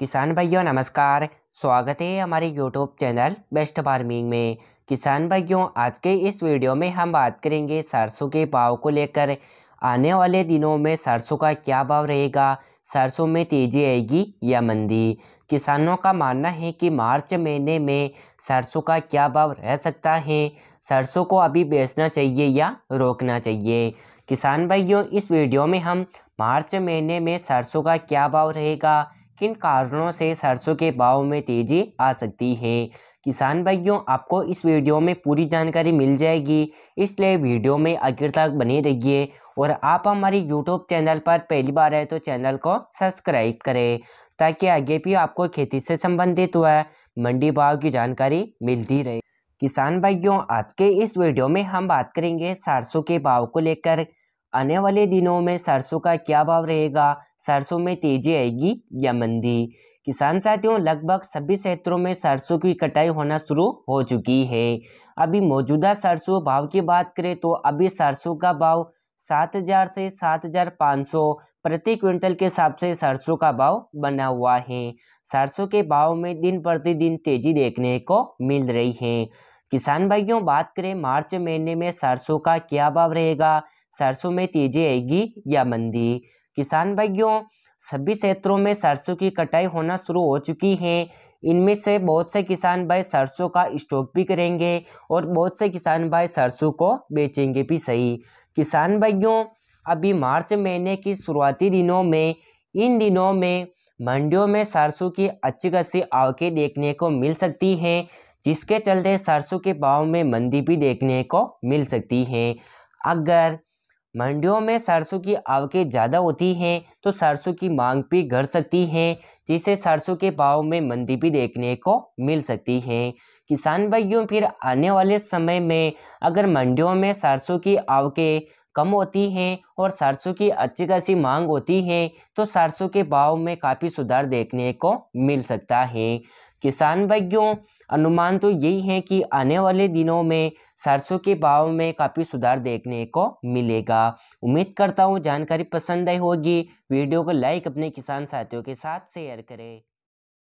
किसान भाइयों नमस्कार स्वागत है हमारे यूट्यूब चैनल बेस्ट फार्मिंग में किसान भाइयों आज के इस वीडियो में हम बात करेंगे सरसों के भाव को लेकर आने वाले दिनों में सरसों का क्या भाव रहेगा सरसों में तेज़ी आएगी या मंदी किसानों का मानना है कि मार्च महीने में सरसों का क्या भाव रह सकता है सरसों को अभी बेचना चाहिए या रोकना चाहिए किसान भाइयों इस वीडियो में हम मार्च महीने में सरसों का क्या भाव रहेगा किन कारणों से सरसों के भाव में तेज़ी आ सकती है किसान भाइयों आपको इस वीडियो में पूरी जानकारी मिल जाएगी इसलिए वीडियो में आखिर तक बने रहिए और आप हमारे यूट्यूब चैनल पर पहली बार है तो चैनल को सब्सक्राइब करें ताकि आगे भी आपको खेती से संबंधित हुआ मंडी भाव की जानकारी मिलती रहे किसान भाइयों आज के इस वीडियो में हम बात करेंगे सरसों के भाव को लेकर आने वाले दिनों में सरसों का क्या भाव रहेगा सरसों में तेजी आएगी या मंदी किसान साथियों लगभग सभी क्षेत्रों में सरसों की कटाई होना शुरू हो चुकी है अभी मौजूदा सरसों भाव की बात करें तो अभी सरसों का भाव सात हजार से सात हजार पाँच सौ प्रति क्विंटल के हिसाब से सरसों का भाव बना हुआ है सरसों के भाव में दिन प्रतिदिन तेजी देखने को मिल रही है किसान भाइयों बात करें मार्च महीने में सरसों का क्या भाव रहेगा सरसों में तेजी आएगी या मंदी किसान भाइयों सभी क्षेत्रों में सरसों की कटाई होना शुरू हो चुकी है इनमें से बहुत से किसान भाई सरसों का स्टॉक भी करेंगे और बहुत से किसान भाई सरसों को बेचेंगे भी सही किसान भाइयों अभी मार्च महीने की शुरुआती दिनों में इन दिनों में मंडियों में सरसों की अच्छी खासी आवके देखने को मिल सकती हैं जिसके चलते सरसों के भाव में मंदी भी देखने को मिल सकती है अगर मंडियों में सरसों की आवकें ज़्यादा होती हैं तो सरसों की मांग भी घट सकती है जिससे सरसों के भाव में मंदी भी देखने को मिल सकती है किसान भाइयों फिर आने वाले समय में अगर मंडियों में सरसों की आवकें कम होती हैं और सरसों की अच्छी खासी मांग होती है तो सरसों के भाव में काफ़ी सुधार देखने को मिल सकता है किसान भाइयों अनुमान तो यही है कि आने वाले दिनों में सरसों के भाव में काफ़ी सुधार देखने को मिलेगा उम्मीद करता हूँ जानकारी पसंद आई होगी वीडियो को लाइक अपने किसान साथियों के साथ शेयर करें